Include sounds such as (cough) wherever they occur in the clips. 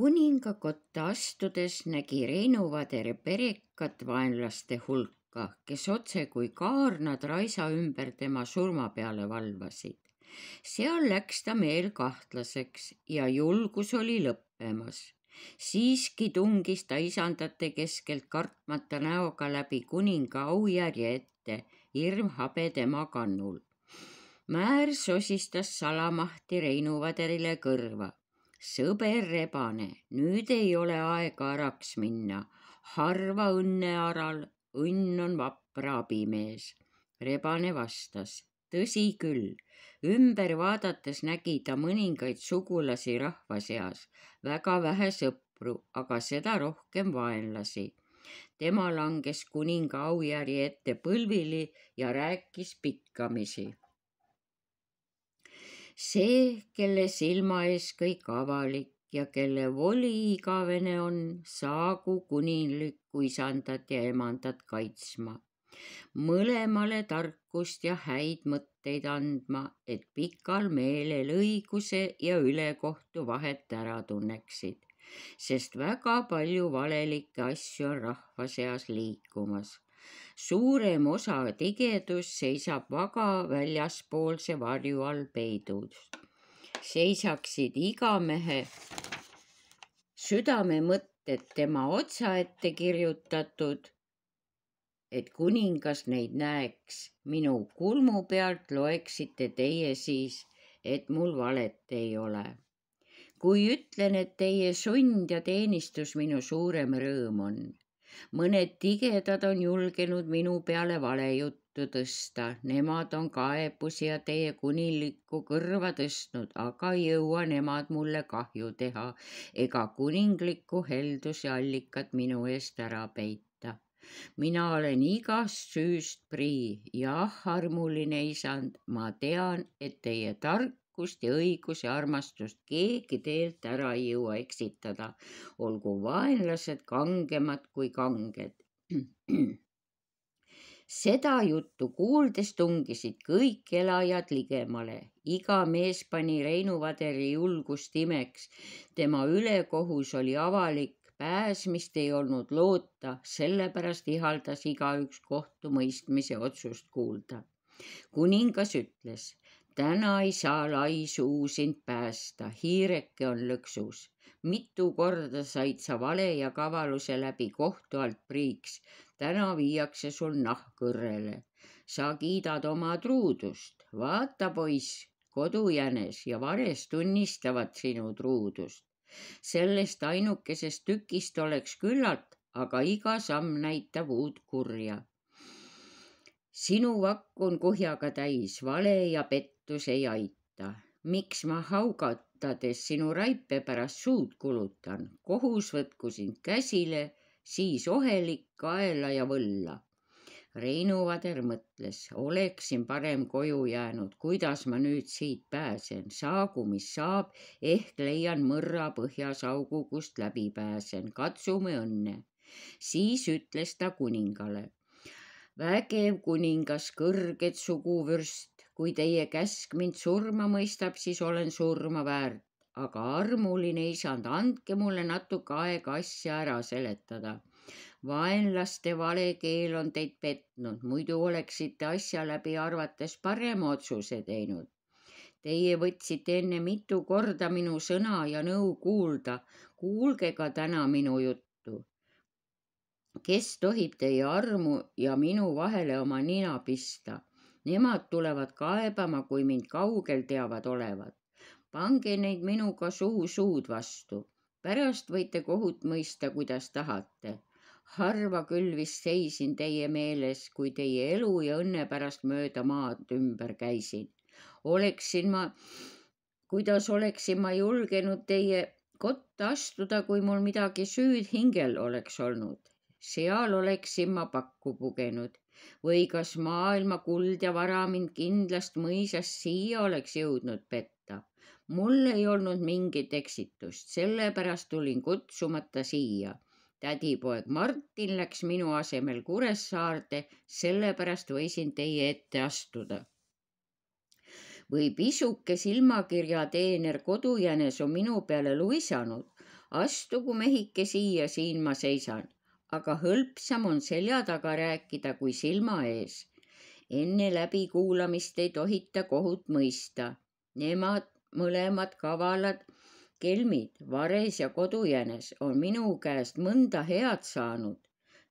kuningakotta astudes nägi Reinuvadere perekat vaenlaste hulka, kes otse kui kaarnad Raisa ümber tema surma peale valvasid. seal läks ta meel kahtlaseks ja julgus oli lõppemas siiski tungis ta isandate keskelt kartmata näoga läbi kuninga aujärje ette, hirm habe tema kannul. määr sosistas salamahti Reinuvaderile kõrva sõber rebane, nüüd ei ole aega äraks minna, harva õnne aral, õnn on vapra abimees. rebane vastas, tõsi küll, ümber vaadates nägi ta mõningaid sugulasi rahva seas, väga vähe sõpru, aga seda rohkem vaenlasi tema langes kuninga aujärje ette põlvili ja rääkis pikkamisi see, kelle silma ees kõik avalik ja kelle voli igavene on, saagu kuninglikku isandat ja emandat kaitsma, mõlemale tarkust ja häid mõtteid andma, et pikal meelel õiguse ja ülekohtu vahet ära tunneksid, sest väga palju valelikke asju on rahva seas liikumas suurem osa tigedust seisab vaga väljaspoolse varju all peidus. seisaksid iga mehe südamemõtted tema otsa ette kirjutatud, et kuningas neid näeks. minu kulmu pealt loeksite teie siis, et mul valet ei ole kui ütlen, et teie sund ja teenistus minu suurem rõõm on mõned tigedad on julgenud minu peale valejuttu tõsta, nemad on kaebusi ja teie kuningliku kõrva tõstnud, aga ei jõua nemad mulle kahju teha ega kuninglikku helduse allikat minu eest ära peita. mina olen igast süüst prii, jah, armuline isand, ma tean, et teie tark tarkust ja õigus ja armastust keegi teelt ära ei jõua eksitada, olgu vaenlased kangemad kui kanged (clears throat) seda juttu kuuldes tungisid kõik elajad ligemale. iga mees pani Reinu Vaderi julgust imeks. tema ülekohus oli avalik, pääsmist ei olnud loota, sellepärast ihaldas igaüks kohtumõistmise otsust kuulda. kuningas ütles, täna ei saa lai suu sind päästa, hiireke on lõksus. mitu korda said sa vale ja kavaluse läbi kohtu alt priiks. täna viiakse sul nahk kõrrele. sa kiidad oma truudust, vaata poiss, kodujänes ja vares tunnistavad sinu truudust. sellest ainukesest tükist oleks küllalt, aga iga samm näitab uut kurja sinu vakk on kuhjaga täis vale ja pettumust kartus ei aita. miks ma haugatades sinu raipe pärast suud kulutan, kohus võtku sind käsile, siis ohelik kaela ja võlla Reinu Vader mõtles, oleksin parem koju jäänud, kuidas ma nüüd siit pääsen, saagu mis saab, ehk leian mõrra põhjas augu, kust läbi pääsen, katsume õnne. siis ütles ta kuningale. vägev kuningas, kõrged suguvürst, kui teie käsk mind surma mõistab, siis olen surma väärt, aga armuline isand, andke mulle natuke aega asja ära seletada. vaenlaste vale keel on teid petnud, muidu oleksite asja läbi arvates parema otsuse teinud. Teie võtsite enne mitu korda minu sõna ja nõu kuulda, kuulge ka täna minu juttu. kes tohib teie armu ja minu vahele oma nina pista? Nemad tulevad kaebama, kui mind kaugel teavad olevat. pange neid minuga suu suud vastu. pärast võite kohut mõista, kuidas tahate. harva küll vist seisin teie meeles, kui teie elu ja õnne pärast mööda maad ümber käisin. oleksin ma, kuidas oleksin ma julgenud teie kotta astuda, kui mul midagi süüd hingel oleks olnud. seal oleksin ma pakku pugenud või kas maailma kuld ja vara mind kindlast mõisast siia oleks jõudnud petta. mul ei olnud mingit eksitust, sellepärast tulin kutsumata siia. tädipoeg Martin läks minu asemel Kuressaarde, sellepärast võisin teie ette astuda või pisuke silmakirjateener kodujänes on minu peale luisanud. astugu mehike siia, siin ma seisan aga hõlpsam on selja taga rääkida kui silma ees. enne läbikuulamist ei tohita kohut mõista. Nemad mõlemad kavalad kelmid Vares ja Kodujänes on minu käest mõnda head saanud.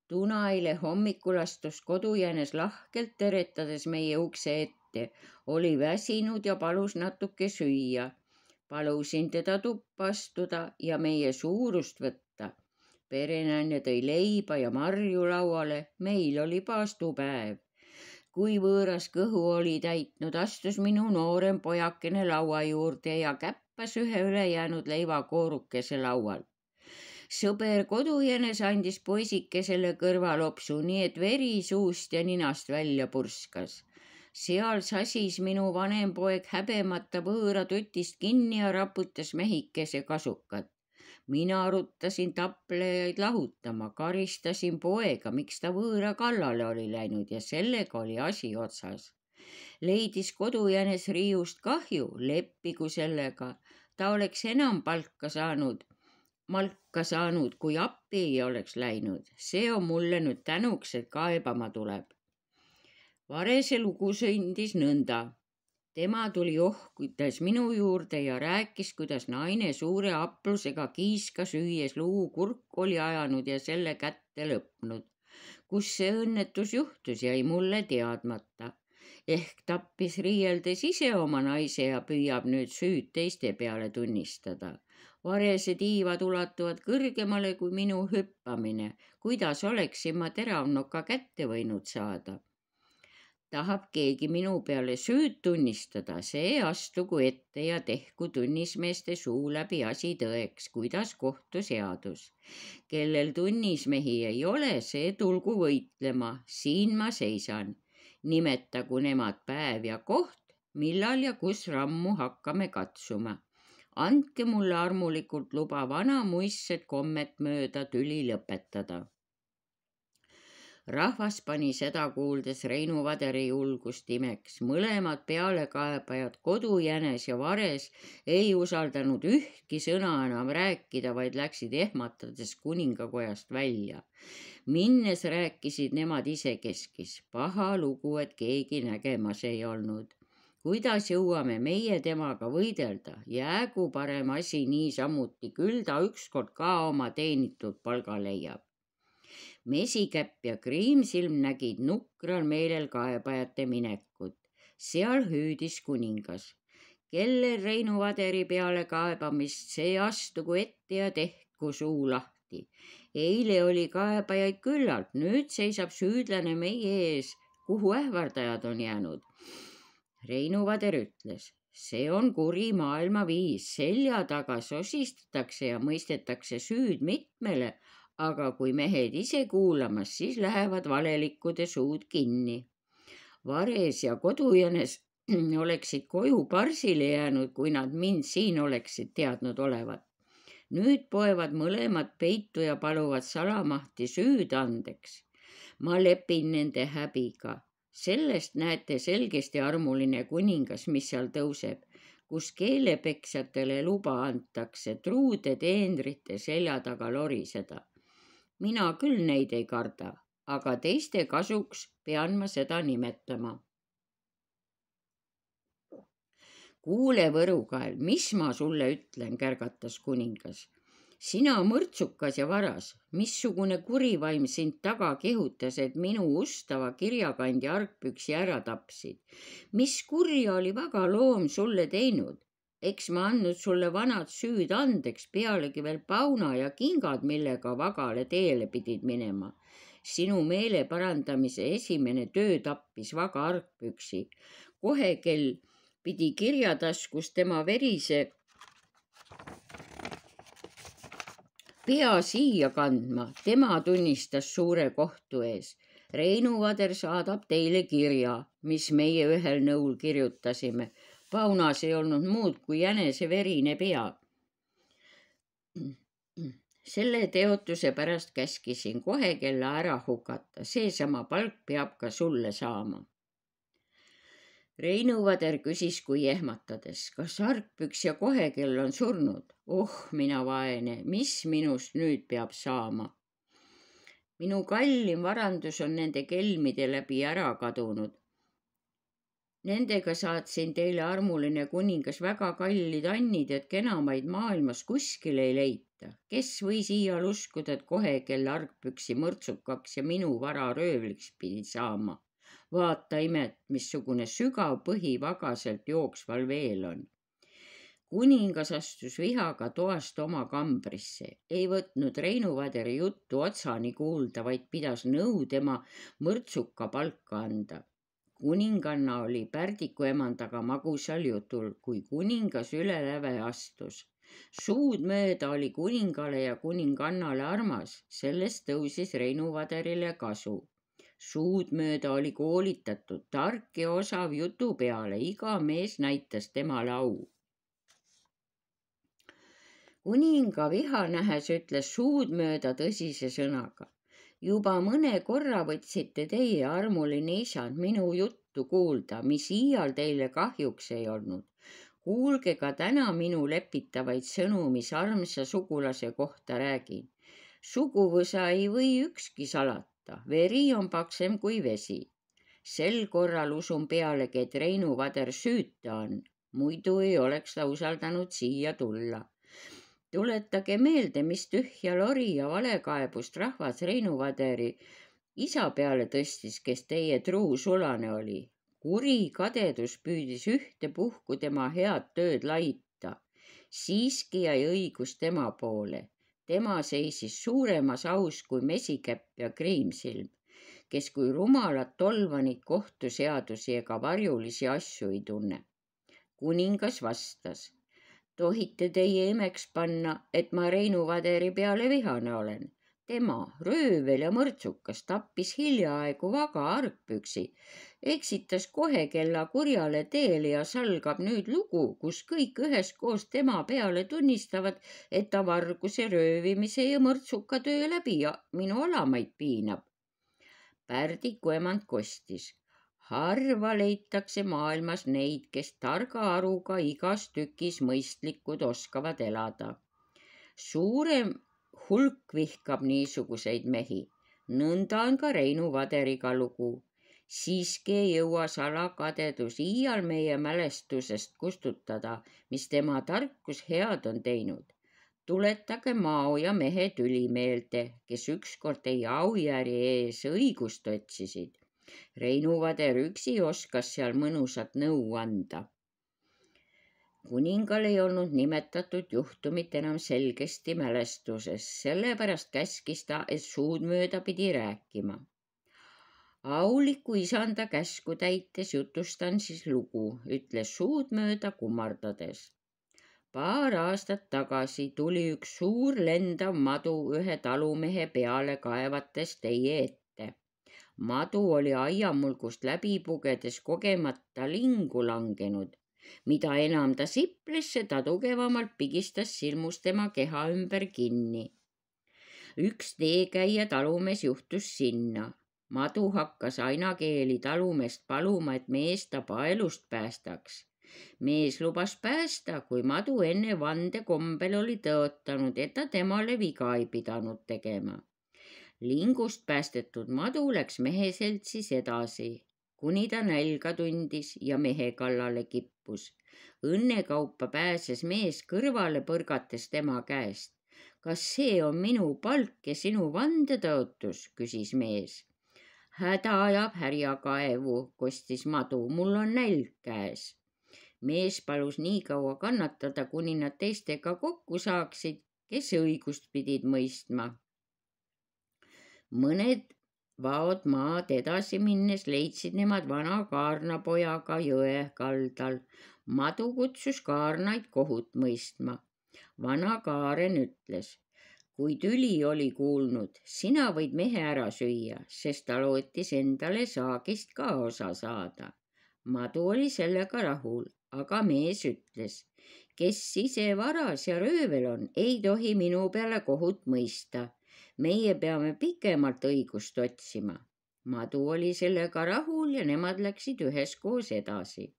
Tunaile hommikul astus Kodujänes lahkelt teretades meie ukse ette, oli väsinud ja palus natuke süüa. palusin teda tuppa astuda ja meie suurust võtta perenaine tõi leiba ja marju lauale, meil oli paastupäev. kui võõras kõhu oli täitnud, astus minu noorem pojakene laua juurde ja käppas ühe ülejäänud leivakoorukese laualt sõber kodujänes andis poisikesele kõrvalopsu, nii et veri suust ja ninast välja purskas. seal sasis minu vanem poeg häbemata võõra tutist kinni ja raputas mehikese kasukat mina arutasin taplejaid lahutama, karistasin poega, miks ta võõra kallale oli läinud ja sellega oli asi otsas. leidis kodujänes riiust kahju, leppigu sellega, ta oleks enam palka saanud, malka saanud, kui appi ei oleks läinud. see on mulle nüüd tänuks, et kaebama tuleb. varese lugu sündis nõnda tema tuli ohkudes minu juurde ja rääkis, kuidas naine suure aplusega kiiska süües luu kurk oli ajanud ja selle kätte lõpnud. kus see õnnetus juhtus, jäi mulle teadmata. ehk tappis riieldes ise oma naise ja püüab nüüd süüd teiste peale tunnistada. varesed iivad ulatuvad kõrgemale kui minu hüppamine. kuidas oleksin ma teravnoka kätte võinud saada? tahab keegi minu peale süüd tunnistada, see astugu ette ja tehku tunnismeeste suu läbi asi tõeks, kuidas kohtuseadus. kellel tunnismehi ei ole, see tulgu võitlema, siin ma seisan. nimetagu nemad päev ja koht, millal ja kus rammu hakkame katsuma. andke mulle armulikult luba vanamuistset kommet mööda tüli lõpetada rahvas pani seda kuuldes Reinu Vaderi julgust imeks. mõlemad pealekaebajad Kodujänes ja Vares ei usaldanud ühtki sõna enam rääkida, vaid läksid ehmatades kuningakojast välja. minnes rääkisid nemad isekeskis. paha lugu, et keegi nägemas ei olnud kuidas jõuame meie temaga võidelda, jäägu parem asi niisamuti, küll ta ükskord ka oma teenitud palga leiab mesikäpp ja kriimsilm nägid nukral meelel kaebajate minekut. seal hüüdis kuningas. kellel Reinu Vaderi peale kaebamist, see astugu ette ja tehku suu lahti. eile oli kaebajaid küllalt, nüüd seisab süüdlane meie ees, kuhu ähvardajad on jäänud. Reinu Vader ütles see on kuri maailma viis, selja taga sosistatakse ja mõistetakse süüd mitmele, aga kui mehed ise kuulamas, siis lähevad valelikkude suud kinni. Vares ja Kodujõnes (clears throat) oleksid koju parsile jäänud, kui nad mind siin oleksid teadnud olevat. nüüd poevad mõlemad peitu ja paluvad salamahti süüd andeks. ma lepin nende häbiga. sellest näete selgesti, armuline kuningas, mis seal tõuseb, kus keelepeksjatele luba antakse truude teenrite selja taga loriseda mina küll neid ei karda, aga teiste kasuks pean ma seda nimetama. kuule, Võrukael, mis ma sulle ütlen, kärgatas kuningas. sina mõrtsukas ja varas, missugune kurivaim sind taga kihutas, et minu ustava kirjakandja argpüksi ära tapsid. mis kurja oli väga loom sulle teinud, eks ma andnud sulle vanad süüd andeks, pealegi veel pauna ja kingad, millega vagale teele pidid minema. sinu meele parandamise esimene töö tappis vaga argpüksi. kohe kell pidi kirjataskus tema verise pea siia kandma, tema tunnistas suure kohtu ees. Reinu Vader saadab teile kirja, mis meie ühel nõul kirjutasime faunas ei olnud muud kui jänese verine pea. selle teotuse pärast käskisin kohe kella ära hukata, seesama palk peab ka sulle saama. Reinu Vader küsis kui ehmatades, kas argpüks ja kohe kell on surnud. oh, mina vaene, mis minust nüüd peab saama? minu kallim varandus on nende kelmide läbi ära kadunud Nendega saatsin teile, armuline kuningas, väga kallid annid, et kenamaid maailmas kuskil ei leita. kes võis iial uskuda, et kohe, kel argpüksi mõrtsukaks ja minu vara röövliks pidi saama. vaata imet, missugune sügav põhi vagaselt jooksval veel on. kuningas astus vihaga toast oma kambrisse, ei võtnud Reinu Vaderi juttu otsani kuulda, vaid pidas nõu tema mõrtsuka palka anda kuninganna oli Pärdiku emandaga magusal jutul, kui kuningas üle läve astus. suud mööda oli kuningale ja kuningannale armas, sellest tõusis Reinu Vaderile kasu. suud mööda oli koolitatud, tark ja osav jutu peale, iga mees näitas temale au kuninga viha nähes ütles suud mööda tõsise sõnaga juba mõne korra võtsite teie, armuline isand, minu juttu kuulda, mis iial teile kahjuks ei olnud. kuulge ka täna minu lepitavaid sõnu, mis armsa sugulase kohta räägin. suguvõsa ei või ükski salata, veri on paksem kui vesi. sel korral usun pealegi, et Reinu Vader süüta on, muidu ei oleks ta usaldanud siia tulla tuletage meelde, mis tühja lori ja valekaebust rahvas Reinu Vaderi isa peale tõstis, kes teie truu sulane oli. kuri kadedus püüdis ühtepuhku tema head tööd laita. siiski jäi õigus tema poole. tema seisis suuremas aus kui mesikäpp ja kriimsilm, kes kui rumalat tolvanit kohtuseadusi ega varjulisi asju ei tunne. kuningas vastas tohite teie imeks panna, et ma Reinu Vaderi peale vihane olen. tema, röövel ja mõrtsukas, tappis hiljaaegu vaga argpüksi, eksitas kohe kella kurjale teele ja salgab nüüd lugu, kus kõik üheskoos tema peale tunnistavad, et ta varguse, röövimise ja mõrtsuka töö läbi ja minu alamaid piinab. Pärdiku emand kostis harva leitakse maailmas neid, kes targa aruga igas tükis mõistlikud oskavad elada. suurem hulk vihkab niisuguseid mehi, nõnda on ka Reinu Vaderiga lugu siiski ei jõua salakadedus iial meie mälestusest kustutada, mis tema tarkus head on teinud. tuletage maoja mehe tüli meelde, kes ükskord teie aujärje ees õigust otsisid. Reinu Vader üksi oskas seal mõnusat nõu anda. kuningal ei olnud nimetatud juhtumit enam selgesti mälestuses, sellepärast käskis ta, et suud mööda pidi rääkima auliku isanda käsku täites jutustan siis lugu, ütles suud mööda kummardades. paar aastat tagasi tuli üks suur lendav madu ühe talumehe peale kaevates teie ette madu oli aiamulgust läbi pugedes kogemata lingu langenud. mida enam ta siples, seda tugevamalt pigistas silmus tema keha ümber kinni. üks teekäija talumees juhtus sinna. madu hakkas ainakeeli talumeest paluma, et mees ta paelust päästaks mees lubas päästa, kui madu enne vandekombel oli tõotanud, et ta temale viga ei pidanud tegema lingust päästetud madu läks mehe seltsis edasi, kuni ta nälga tundis ja mehe kallale kippus. õnnekaupa pääses mees kõrvale, põrgates tema käest. kas see on minu palk ja sinu vandetõotus, küsis mees. häda ajab härja kaevu, kostis madu, mul on nälg käes mees palus nii kaua kannatada, kuni nad teistega kokku saaksid, kes õigust pidid mõistma mõned vaod maad edasi minnes leidsid nemad vana kaarnapojaga jõe kaldal. madu kutsus kaarnaid kohut mõistma. vana Kaaren ütles, kui tüli oli kuulnud, sina võid mehe ära süüa, sest ta lootis endale saagist ka osa saada. madu oli sellega rahul, aga mees ütles, kes ise varas ja röövel on, ei tohi minu peale kohut mõista meie peame pikemalt õigust otsima. madu oli sellega rahul ja nemad läksid üheskoos edasi.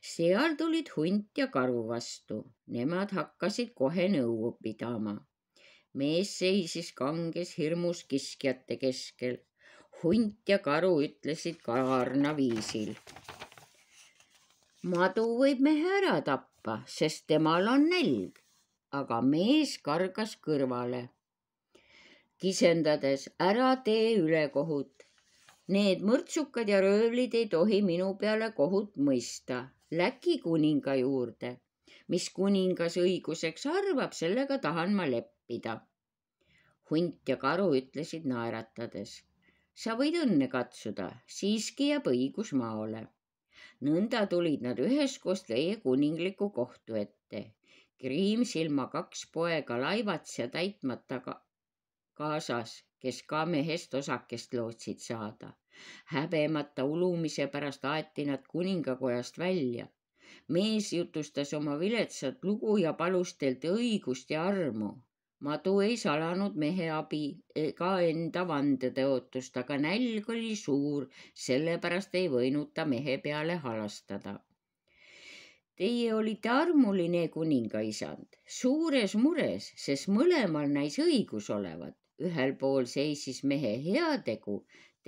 seal tulid hunt ja karu vastu, nemad hakkasid kohe nõu pidama. mees seisis kanges hirmus kiskjate keskel. hunt ja karu ütlesid kaarna viisil. madu võib mehe ära tappa, sest temal on nälg, aga mees kargas kõrvale kisendades ära tee ülekohut. Need mõrtsukad ja röövlid ei tohi minu peale kohut mõista. Läki kuninga juurde. mis kuningas õiguseks arvab, sellega tahan ma leppida. hunt ja karu ütlesid naeratades. sa võid õnne katsuda, siiski jääb õigus maole. nõnda tulid nad üheskoos leie kuningliku kohtu ette. kriimsilma kaks poega laivat ja täitmata kaasas, kes ka mehest osakest lootsid saada. häbemata ulumise pärast aeti nad kuningakojast välja. mees jutustas oma viletsat lugu ja palus teilt õigust ja armu. madu ei salanud mehe abi ega enda vandeteotust, aga nälg oli suur, sellepärast ei võinud ta mehe peale halastada Teie olite armuline kuningaisand, suures mures, sest mõlemal näis õigus olevat ühel pool seisis mehe heategu,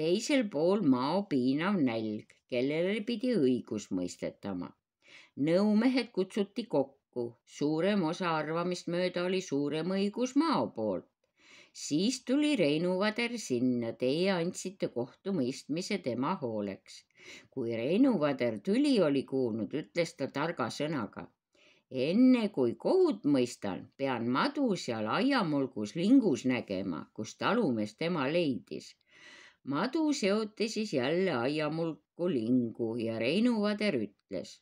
teisel pool mao piinav nälg, kellele pidi õigus mõistetama. nõumehed kutsuti kokku, suurem osa arvamist mööda oli suurem õigus mao poolt. siis tuli Reinu Vader sinna, teie andsite kohtumõistmise tema hooleks. kui Reinu Vader tüli oli kuulnud, ütles ta targa sõnaga enne kui kohut mõistan, pean madu seal aiamulgus lingus nägema, kus talumees tema leidis. madu seoti siis jälle aiamulku lingu ja Reinuvader ütles.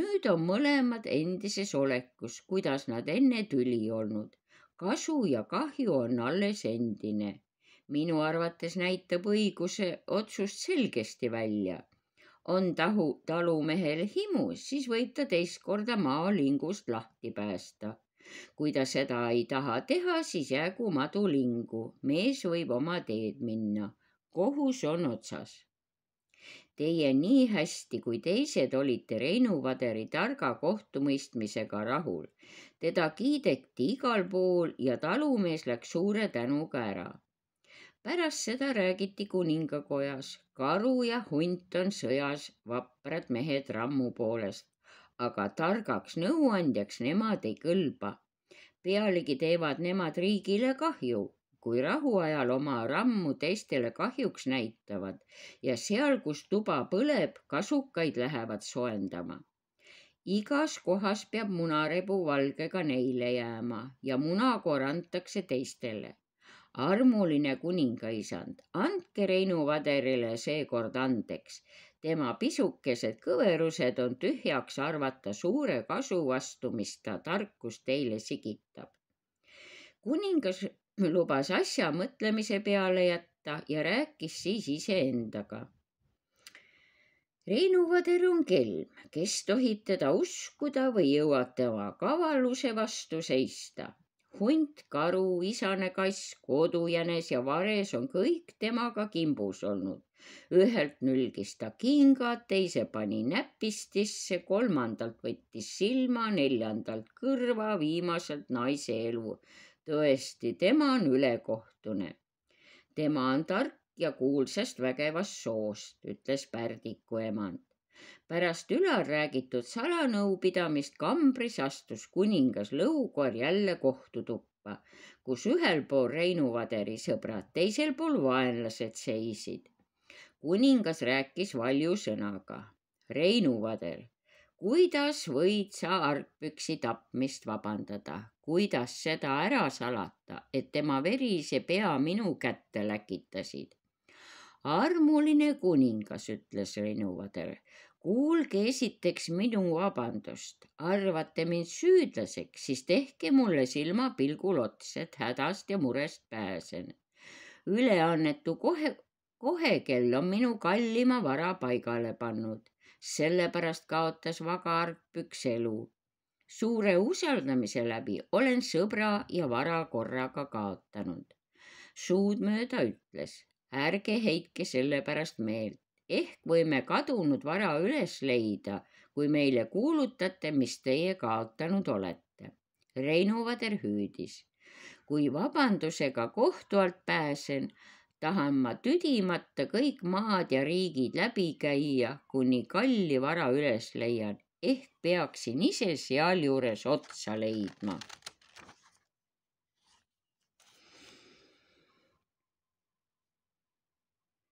nüüd on mõlemad endises olekus, kuidas nad enne tüli olnud. kasu ja kahju on alles endine. minu arvates näitab õiguse otsust selgesti välja on tahu talumehel himus, siis võib ta teist korda maalingust lahti päästa. kui ta seda ei taha teha, siis jäägu madu lingu, mees võib oma teed minna, kohus on otsas. Teie nii hästi kui teised olite Reinu Vaderi targa kohtumõistmisega rahul. teda kiideti igal pool ja talumees läks suure tänuga ära pärast seda räägiti kuningakojas, karu ja hunt on sõjas, vaprad mehed rammu poolest, aga targaks nõuandjaks nemad ei kõlba. pealegi teevad nemad riigile kahju kui rahuajal oma rammu teistele kahjuks näitavad ja seal, kus tuba põleb, kasukaid lähevad soendama. igas kohas peab munarebu valgega neile jääma ja munakoor antakse teistele armuline kuningaisand, andke Reinu Vaderile seekord andeks. tema pisukesed kõverused on tühjaks arvata suure kasu vastu, mis ta tarkus teile sigitab. kuningas lubas asja mõtlemise peale jätta ja rääkis siis iseendaga Reinu Vader on kelm, kes tohib teda uskuda või jõuab tema kavaluse vastu seista hunt, karu, isane kass, kodujänes ja vares on kõik temaga kimbus olnud. ühelt nülgis ta kinga, teise pani näpistisse, kolmandalt võttis silma, neljandalt kõrva, viimaselt naise elu. tõesti, tema on ülekohtune. tema on tark ja kuulsast vägevast soost, ütles pärdiku emand pärast ülalräägitud salanõupidamist kambris astus kuningas Lõukoer jälle kohtutuppa, kus ühel pool Reinu Vaderi sõbrad, teisel pool vaenlased seisid. kuningas rääkis valju sõnaga. Reinu Vader, kuidas võid sa argpüksi tapmist vabandada, kuidas seda ära salata, et tema verise pea minu kätte läkitasid? armuline kuningas, ütles Reinu Vader kuulge esiteks minu vabandust, arvate mind süüdlaseks, siis tehke mulle silmapilgul otsa, et hädast ja murest pääsen. üleannetu kohe, kohe kell on minu kallima vara paigale pannud, sellepärast kaotas vagarpüks elu. suure usaldamise läbi olen sõbra ja vara korraga kaotanud. suud mööda ütles, ärge heitke selle pärast meelt ehk võime kadunud vara üles leida, kui meile kuulutate, mis teie kaotanud olete. Reinu Vader hüüdis. kui vabandusega kohtu alt pääsen, tahan ma tüdimata kõik maad ja riigid läbi käia, kuni kalli vara üles leian, ehk peaksin ise sealjuures otsa leidma